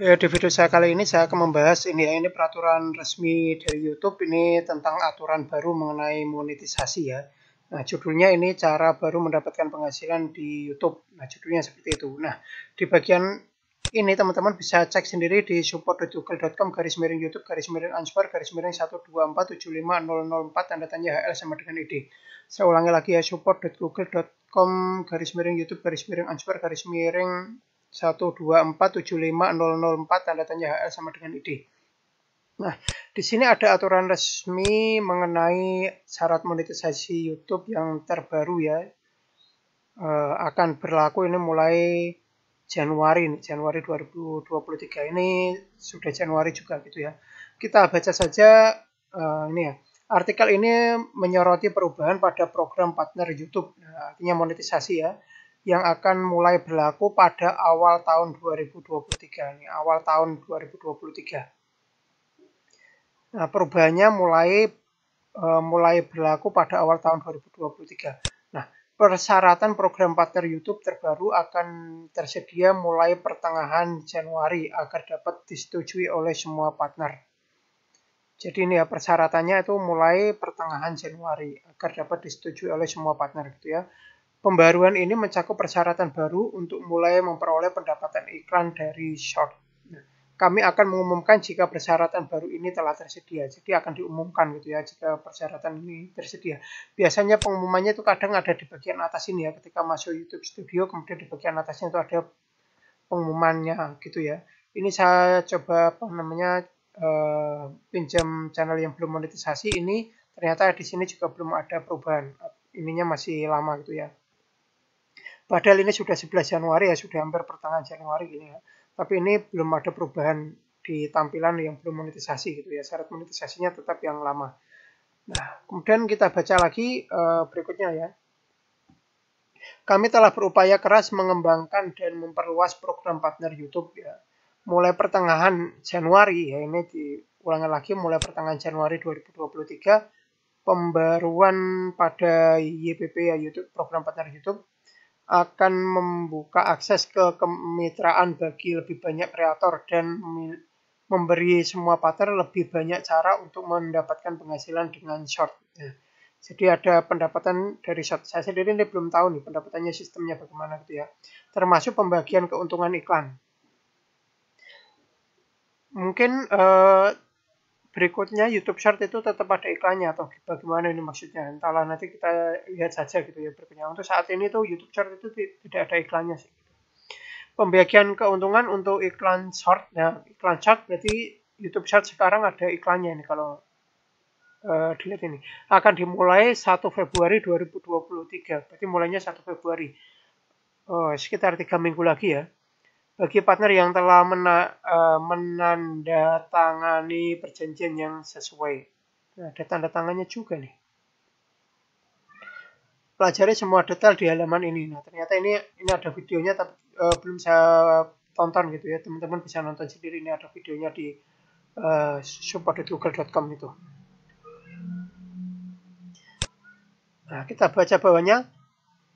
Eh, di video saya kali ini saya akan membahas ini ini peraturan resmi dari YouTube ini tentang aturan baru mengenai monetisasi ya. Nah, judulnya ini cara baru mendapatkan penghasilan di YouTube. Nah, judulnya seperti itu. Nah, di bagian ini teman-teman bisa cek sendiri di support.google.com garis miring YouTube garis miring answer garis miring 1247504 tanda tanya HL sama dengan ID. Saya ulangi lagi ya support.google.com garis miring YouTube garis miring answer garis miring 12475004 tanda tanya HL sama dengan ID. Nah, di sini ada aturan resmi mengenai syarat monetisasi YouTube yang terbaru ya. E, akan berlaku ini mulai Januari ini, Januari 2023 ini sudah Januari juga gitu ya. Kita baca saja e, ini ya. Artikel ini menyoroti perubahan pada program partner YouTube, nah, artinya monetisasi ya yang akan mulai berlaku pada awal tahun 2023 ini awal tahun 2023. Nah, perubahannya mulai uh, mulai berlaku pada awal tahun 2023. Nah, persyaratan program partner YouTube terbaru akan tersedia mulai pertengahan Januari agar dapat disetujui oleh semua partner. Jadi ini ya persyaratannya itu mulai pertengahan Januari agar dapat disetujui oleh semua partner gitu ya. Pembaruan ini mencakup persyaratan baru untuk mulai memperoleh pendapatan iklan dari short. Nah, kami akan mengumumkan jika persyaratan baru ini telah tersedia. Jadi akan diumumkan gitu ya jika persyaratan ini tersedia. Biasanya pengumumannya itu kadang ada di bagian atas ini ya. Ketika masuk YouTube Studio kemudian di bagian atasnya itu ada pengumumannya gitu ya. Ini saya coba apa namanya Uh, pinjam channel yang belum monetisasi ini ternyata di sini juga belum ada perubahan ininya masih lama gitu ya Padahal ini sudah 11 Januari ya, sudah hampir pertengahan Januari ini ya. Tapi ini belum ada perubahan di tampilan yang belum monetisasi gitu ya. Syarat monetisasinya tetap yang lama. Nah, kemudian kita baca lagi uh, berikutnya ya. Kami telah berupaya keras mengembangkan dan memperluas program partner YouTube ya. Mulai pertengahan Januari ya ini diulangi lagi mulai pertengahan Januari 2023 pembaruan pada YPP ya YouTube program partner YouTube akan membuka akses ke kemitraan bagi lebih banyak kreator dan memberi semua partner lebih banyak cara untuk mendapatkan penghasilan dengan short. Nah, jadi ada pendapatan dari short. Saya sendiri ini belum tahu nih pendapatannya sistemnya bagaimana gitu ya. Termasuk pembagian keuntungan iklan. Mungkin uh, berikutnya YouTube Short itu tetap ada iklannya atau bagaimana ini maksudnya entahlah nanti kita lihat saja gitu ya berikutnya untuk saat ini tuh YouTube Short itu tidak ada iklannya sih gitu. pembagian keuntungan untuk iklan short nah iklan short berarti YouTube Short sekarang ada iklannya ini kalau uh, dilihat ini akan dimulai 1 Februari 2023 berarti mulainya 1 Februari oh, sekitar tiga minggu lagi ya bagi partner yang telah mena, uh, menandatangani perjanjian yang sesuai. Nah, ada tanda tangannya juga nih. Pelajari semua detail di halaman ini. Nah, ternyata ini ini ada videonya tapi uh, belum saya tonton gitu ya. Teman-teman bisa nonton sendiri ini ada videonya di uh, eh, support.google.com itu. Nah, kita baca bawahnya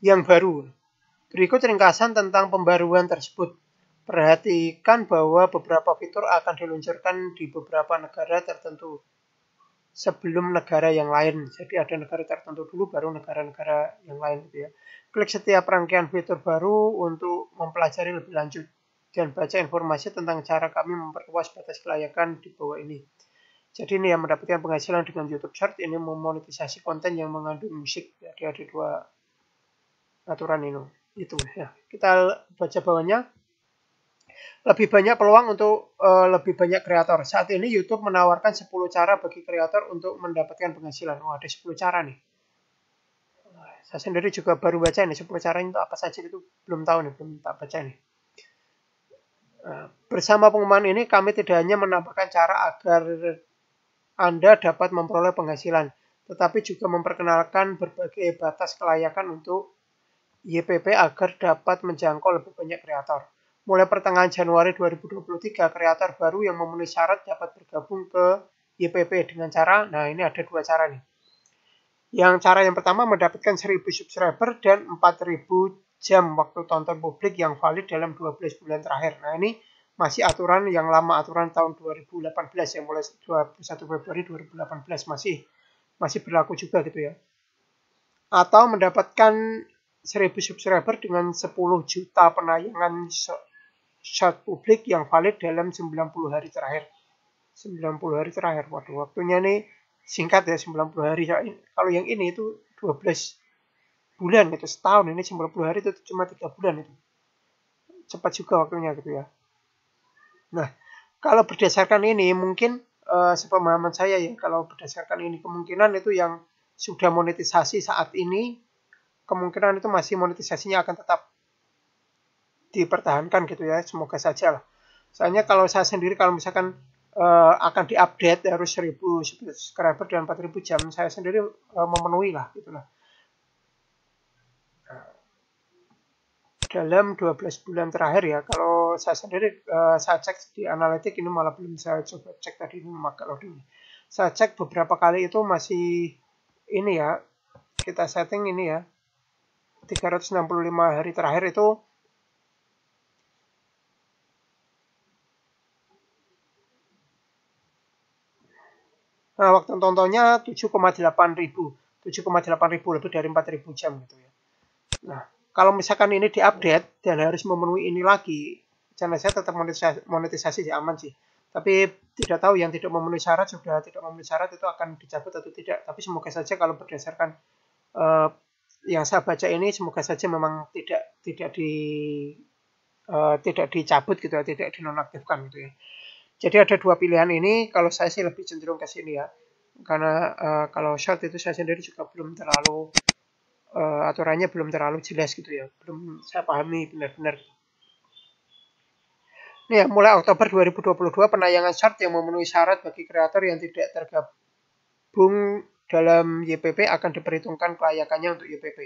yang baru. Berikut ringkasan tentang pembaruan tersebut Perhatikan bahwa beberapa fitur akan diluncurkan di beberapa negara tertentu sebelum negara yang lain. Jadi ada negara tertentu dulu baru negara-negara yang lain gitu ya. Klik setiap rangkaian fitur baru untuk mempelajari lebih lanjut dan baca informasi tentang cara kami memperluas batas kelayakan di bawah ini. Jadi ini yang mendapatkan penghasilan dengan YouTube Short ini memonetisasi konten yang mengandung musik. Jadi ada dua aturan ini. Itu ya. Kita baca bawahnya lebih banyak peluang untuk uh, lebih banyak kreator. Saat ini YouTube menawarkan 10 cara bagi kreator untuk mendapatkan penghasilan. Oh, ada 10 cara nih. Saya sendiri juga baru baca nih 10 caranya itu apa saja itu belum tahu nih, belum tak baca nih. Uh, bersama pengumuman ini kami tidak hanya menampilkan cara agar Anda dapat memperoleh penghasilan, tetapi juga memperkenalkan berbagai batas kelayakan untuk YPP agar dapat menjangkau lebih banyak kreator. Mulai pertengahan Januari 2023, kreator baru yang memenuhi syarat dapat bergabung ke YPP dengan cara, nah ini ada dua cara nih. Yang cara yang pertama mendapatkan 1000 subscriber dan 4000 jam waktu tonton publik yang valid dalam 12 bulan terakhir. Nah ini masih aturan yang lama, aturan tahun 2018 yang mulai 21 Februari 2018 masih masih berlaku juga gitu ya. Atau mendapatkan 1000 subscriber dengan 10 juta penayangan syarat publik yang valid dalam 90 hari terakhir. 90 hari terakhir. Waduh, waktunya nih singkat ya 90 hari. Ya, kalau yang ini itu 12 bulan itu setahun ini 90 hari itu cuma tiga bulan itu. Cepat juga waktunya gitu ya. Nah, kalau berdasarkan ini mungkin uh, sepemahaman saya ya kalau berdasarkan ini kemungkinan itu yang sudah monetisasi saat ini kemungkinan itu masih monetisasinya akan tetap dipertahankan gitu ya semoga saja lah soalnya kalau saya sendiri kalau misalkan uh, akan diupdate harus 1000 subscriber dan 4000 jam saya sendiri uh, memenuhi lah gitulah dalam 12 bulan terakhir ya kalau saya sendiri uh, saya cek di analitik ini malah belum saya coba cek tadi ini maka loading saya cek beberapa kali itu masih ini ya kita setting ini ya 365 hari terakhir itu Nah, waktu tontonnya 7,8 ribu. 7,8 ribu lebih dari 4 ribu jam gitu ya. Nah, kalau misalkan ini diupdate dan harus memenuhi ini lagi, channel saya tetap monetisasi, monetisasi ya aman sih. Tapi tidak tahu yang tidak memenuhi syarat sudah tidak memenuhi syarat itu akan dicabut atau tidak. Tapi semoga saja kalau berdasarkan uh, yang saya baca ini semoga saja memang tidak tidak di uh, tidak dicabut gitu ya, tidak dinonaktifkan gitu ya. Jadi ada dua pilihan ini, kalau saya sih lebih cenderung ke sini ya. Karena uh, kalau short itu saya sendiri juga belum terlalu, uh, aturannya belum terlalu jelas gitu ya. Belum saya pahami benar-benar. Nih ya, mulai Oktober 2022 penayangan short yang memenuhi syarat bagi kreator yang tidak tergabung dalam YPP akan diperhitungkan kelayakannya untuk YPP.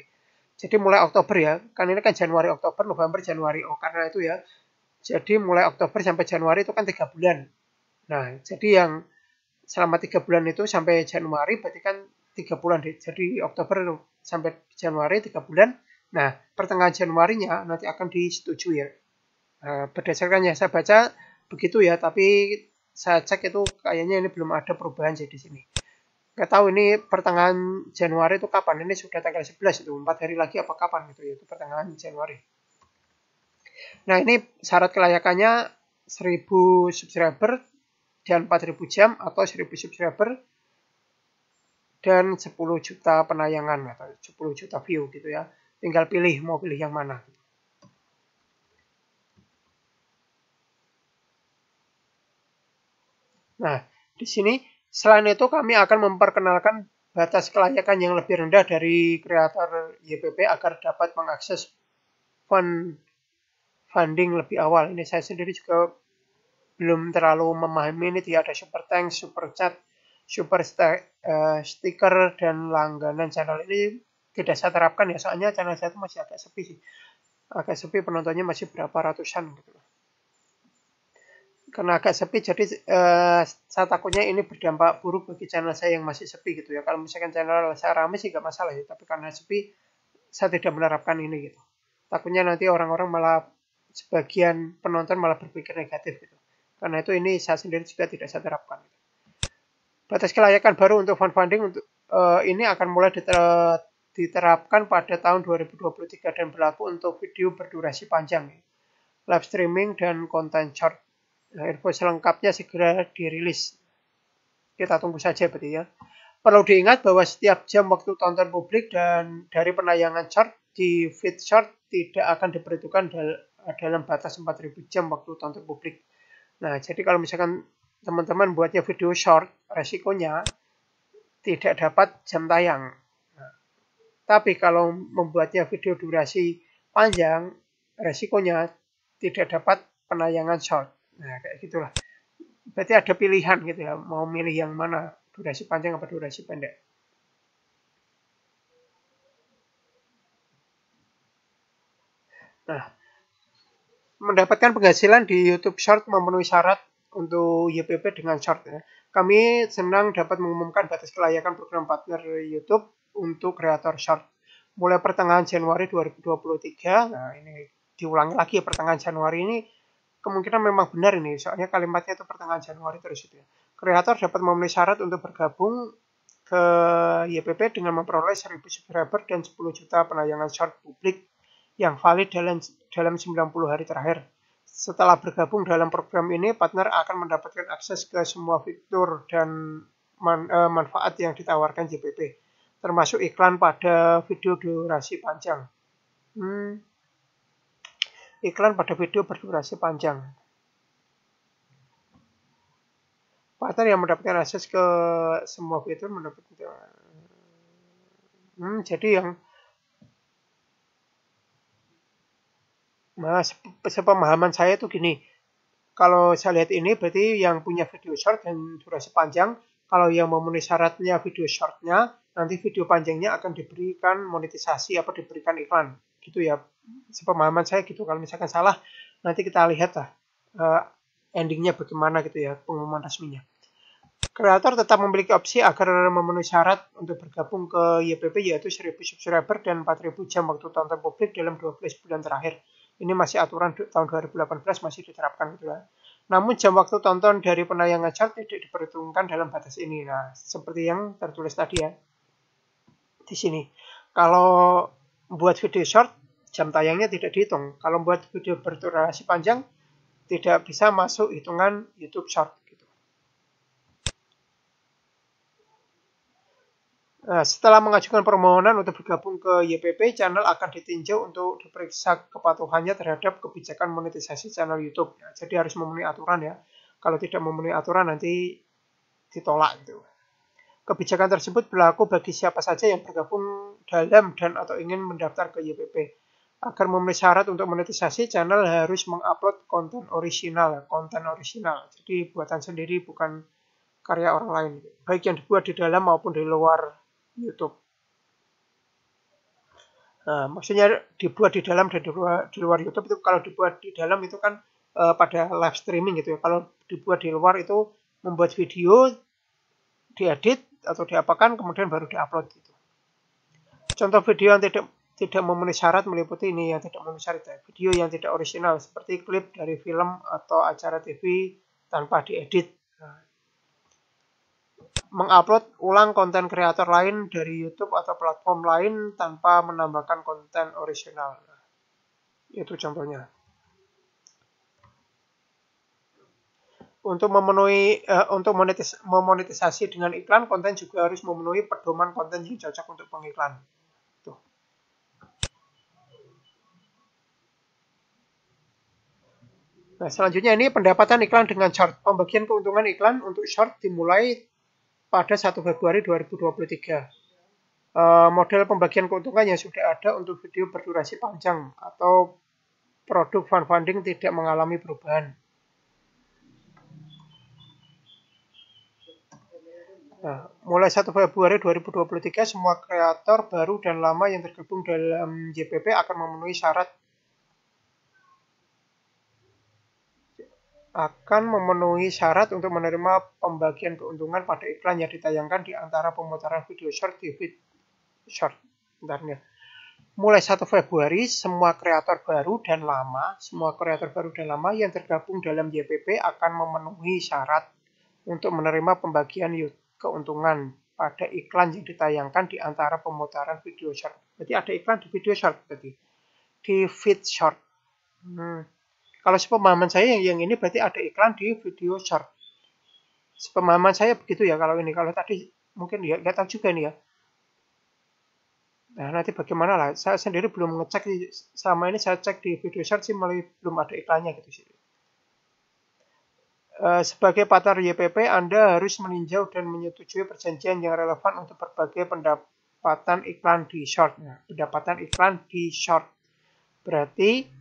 Jadi mulai Oktober ya, kan ini kan Januari, Oktober, November, Januari. Oh, karena itu ya, jadi mulai Oktober sampai Januari itu kan tiga bulan. Nah, jadi yang selama tiga bulan itu sampai Januari berarti kan tiga bulan deh. Jadi Oktober sampai Januari tiga bulan. Nah, pertengahan Januarinya nanti akan disetujui ya. Nah, berdasarkan yang saya baca begitu ya, tapi saya cek itu kayaknya ini belum ada perubahan jadi di sini. Gak tahu ini pertengahan Januari itu kapan? Ini sudah tanggal 11 itu, 4 hari lagi apa kapan gitu ya, itu pertengahan Januari. Nah ini syarat kelayakannya 1000 subscriber dan 4000 jam atau 1000 subscriber dan 10 juta penayangan atau 10 juta view gitu ya. Tinggal pilih mau pilih yang mana. Nah, di sini selain itu kami akan memperkenalkan batas kelayakan yang lebih rendah dari kreator YPP agar dapat mengakses fund funding lebih awal. Ini saya sendiri juga belum terlalu memahami ini dia ada super tank, super chat, super st uh, eh, stiker dan langganan channel ini tidak saya terapkan ya soalnya channel saya itu masih agak sepi sih. Agak sepi penontonnya masih berapa ratusan gitu loh karena agak sepi jadi uh, saya takutnya ini berdampak buruk bagi channel saya yang masih sepi gitu ya kalau misalkan channel saya rame sih nggak masalah ya tapi karena sepi saya tidak menerapkan ini gitu takutnya nanti orang-orang malah sebagian penonton malah berpikir negatif gitu. Karena itu ini saya sendiri juga tidak saya terapkan. Gitu. Batas kelayakan baru untuk funding untuk uh, ini akan mulai diterapkan pada tahun 2023 dan berlaku untuk video berdurasi panjang, ya. live streaming dan konten short. Nah, info selengkapnya segera dirilis. Kita tunggu saja berarti ya. Perlu diingat bahwa setiap jam waktu tonton publik dan dari penayangan short di feed short tidak akan diperhitungkan dalam batas 4000 jam waktu tonton publik. Nah, jadi kalau misalkan teman-teman buatnya video short, resikonya tidak dapat jam tayang. Nah, tapi kalau membuatnya video durasi panjang, resikonya tidak dapat penayangan short. Nah, kayak gitulah. Berarti ada pilihan gitu ya, mau milih yang mana, durasi panjang atau durasi pendek. Nah, mendapatkan penghasilan di YouTube Short memenuhi syarat untuk YPP dengan Short ya. Kami senang dapat mengumumkan batas kelayakan program partner YouTube untuk kreator Short mulai pertengahan Januari 2023. Nah, ini diulangi lagi ya pertengahan Januari ini kemungkinan memang benar ini soalnya kalimatnya itu pertengahan Januari terus itu ya. Kreator dapat memenuhi syarat untuk bergabung ke YPP dengan memperoleh 1000 subscriber dan 10 juta penayangan short publik yang valid dalam, dalam 90 hari terakhir. Setelah bergabung dalam program ini, partner akan mendapatkan akses ke semua fitur dan man, eh, manfaat yang ditawarkan JPP, termasuk iklan pada video durasi panjang. Hmm. Iklan pada video berdurasi panjang. Partner yang mendapatkan akses ke semua fitur mendapatkan hmm, jadi yang Mas, sepemahaman saya itu gini, kalau saya lihat ini berarti yang punya video short dan durasi panjang, kalau yang memenuhi syaratnya video shortnya, nanti video panjangnya akan diberikan monetisasi atau diberikan iklan. Gitu ya, sepemahaman saya gitu. Kalau misalkan salah, nanti kita lihat lah eh, endingnya bagaimana gitu ya, pengumuman resminya kreator tetap memiliki opsi agar memenuhi syarat untuk bergabung ke YPP yaitu 1000 subscriber dan 4000 jam waktu tonton publik dalam 12 bulan terakhir. Ini masih aturan tahun 2018 masih diterapkan gitu kan. Namun jam waktu tonton dari penayangan chart tidak diperhitungkan dalam batas ini. Nah, seperti yang tertulis tadi ya. Di sini. Kalau buat video short, jam tayangnya tidak dihitung. Kalau buat video berdurasi panjang, tidak bisa masuk hitungan YouTube short. Nah, setelah mengajukan permohonan untuk bergabung ke YPP, channel akan ditinjau untuk diperiksa kepatuhannya terhadap kebijakan monetisasi channel YouTube. Ya, jadi harus memenuhi aturan ya. Kalau tidak memenuhi aturan nanti ditolak itu. Kebijakan tersebut berlaku bagi siapa saja yang bergabung dalam dan atau ingin mendaftar ke YPP. Agar memenuhi syarat untuk monetisasi, channel harus mengupload konten original, konten original. Jadi buatan sendiri bukan karya orang lain, gitu. baik yang dibuat di dalam maupun di luar YouTube. Nah, maksudnya dibuat di dalam dan di luar, di luar YouTube itu kalau dibuat di dalam itu kan e, pada live streaming gitu ya. Kalau dibuat di luar itu membuat video, diedit atau diapakan kemudian baru diupload gitu. Contoh video yang tidak tidak memenuhi syarat meliputi ini yang tidak memenuhi syarat ya. video yang tidak original seperti klip dari film atau acara TV tanpa diedit mengupload ulang konten kreator lain dari YouTube atau platform lain tanpa menambahkan konten original. Itu contohnya. Untuk memenuhi uh, untuk monetis memonetisasi dengan iklan, konten juga harus memenuhi pedoman konten yang cocok untuk pengiklan. Tuh. Nah, selanjutnya ini pendapatan iklan dengan short. Pembagian keuntungan iklan untuk short dimulai pada 1 Februari 2023. E, model pembagian keuntungan yang sudah ada untuk video berdurasi panjang atau produk funding tidak mengalami perubahan. Nah, mulai 1 Februari 2023, semua kreator baru dan lama yang tergabung dalam JPP akan memenuhi syarat akan memenuhi syarat untuk menerima pembagian keuntungan pada iklan yang ditayangkan di antara pemutaran video short di feed short. Bentarnya. Mulai 1 Februari, semua kreator baru dan lama, semua kreator baru dan lama yang tergabung dalam YPP akan memenuhi syarat untuk menerima pembagian keuntungan pada iklan yang ditayangkan di antara pemutaran video short. Berarti ada iklan di video short berarti. Di feed short. Hmm. Kalau pemahaman saya yang, ini berarti ada iklan di video short. Pemahaman saya begitu ya kalau ini. Kalau tadi mungkin ya nggak tahu juga nih ya. Nah nanti bagaimana lah. Saya sendiri belum ngecek sama ini saya cek di video short sih melalui belum ada iklannya gitu sih. Eh, sebagai partner YPP, Anda harus meninjau dan menyetujui perjanjian yang relevan untuk berbagai pendapatan iklan di short. Nah, pendapatan iklan di short berarti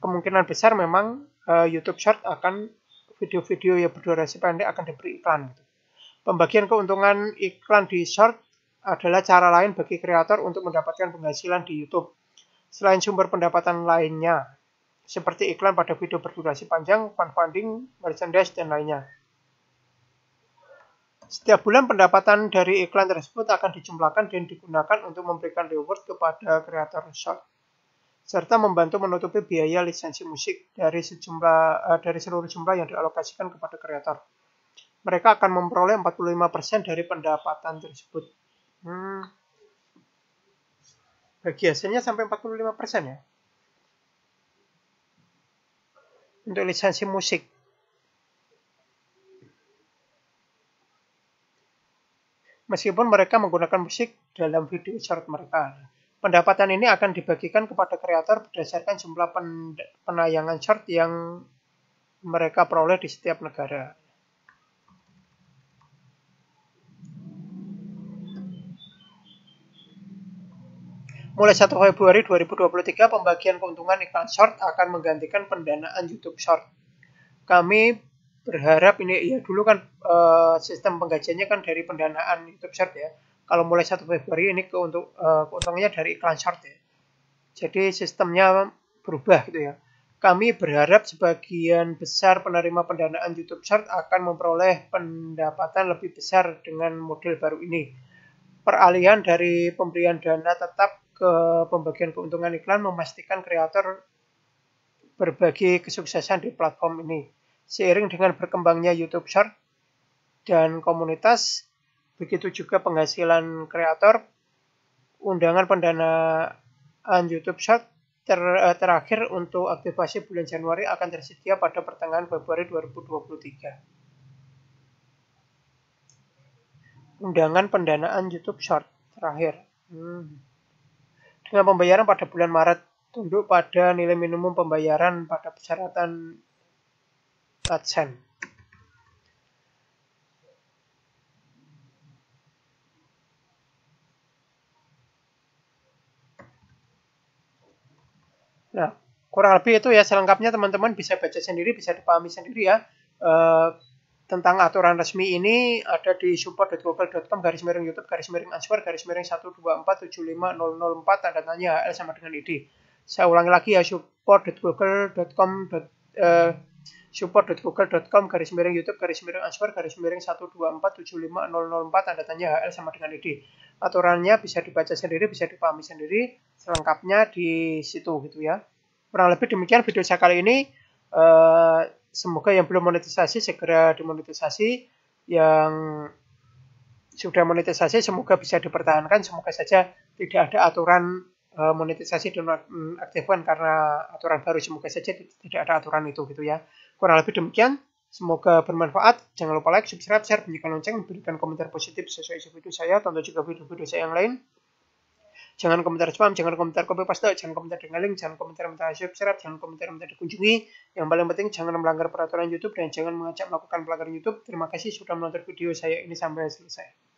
kemungkinan besar memang uh, YouTube Short akan video-video yang berdurasi pendek akan diberi iklan. Gitu. Pembagian keuntungan iklan di Short adalah cara lain bagi kreator untuk mendapatkan penghasilan di YouTube. Selain sumber pendapatan lainnya, seperti iklan pada video berdurasi panjang, crowdfunding, merchandise, dan lainnya. Setiap bulan pendapatan dari iklan tersebut akan dijumlahkan dan digunakan untuk memberikan reward kepada kreator short serta membantu menutupi biaya lisensi musik dari sejumlah uh, dari seluruh jumlah yang dialokasikan kepada kreator. Mereka akan memperoleh 45% dari pendapatan tersebut. Hmm. Bagi hasilnya sampai 45% ya. Untuk lisensi musik. Meskipun mereka menggunakan musik dalam video short mereka pendapatan ini akan dibagikan kepada kreator berdasarkan jumlah pen penayangan short yang mereka peroleh di setiap negara. Mulai 1 Februari 2023, pembagian keuntungan iklan short akan menggantikan pendanaan YouTube short. Kami berharap ini, ya dulu kan eh, sistem penggajiannya kan dari pendanaan YouTube short ya kalau mulai satu Februari ini untuk uh, keuntungannya dari iklan short ya. Jadi sistemnya berubah gitu ya. Kami berharap sebagian besar penerima pendanaan YouTube Short akan memperoleh pendapatan lebih besar dengan model baru ini. Peralihan dari pemberian dana tetap ke pembagian keuntungan iklan memastikan kreator berbagi kesuksesan di platform ini. Seiring dengan berkembangnya YouTube Short dan komunitas, Begitu juga penghasilan kreator, undangan pendanaan YouTube Short ter, eh, terakhir untuk aktivasi bulan Januari akan tersedia pada pertengahan Februari 2023. Undangan pendanaan YouTube Short terakhir. Hmm. Dengan pembayaran pada bulan Maret, tunduk pada nilai minimum pembayaran pada persyaratan AdSense. Nah, kurang lebih itu ya selengkapnya teman-teman bisa baca sendiri, bisa dipahami sendiri ya. E, tentang aturan resmi ini ada di support.google.com garis miring YouTube garis miring answer garis miring 124750004 tanda tanya HL sama dengan ID. Saya ulangi lagi ya support.google.com support.google.com garis miring youtube garis miring answer garis miring 1247504 tanda tanya HL sama dengan ID aturannya bisa dibaca sendiri bisa dipahami sendiri selengkapnya di situ gitu ya kurang lebih demikian video saya kali ini eh, semoga yang belum monetisasi segera dimonetisasi yang sudah monetisasi semoga bisa dipertahankan semoga saja tidak ada aturan Eh, monetisasi dan mm, aktifkan karena aturan baru semoga saja tidak ada aturan itu gitu ya kurang lebih demikian semoga bermanfaat jangan lupa like subscribe share bunyikan lonceng berikan komentar positif sesuai isi video saya tonton juga video-video saya yang lain jangan komentar spam, jangan komentar copy paste, jangan komentar dengan link, jangan komentar minta subscribe, jangan komentar minta dikunjungi. Yang paling penting jangan melanggar peraturan YouTube dan jangan mengajak melakukan pelanggaran YouTube. Terima kasih sudah menonton video saya ini sampai selesai.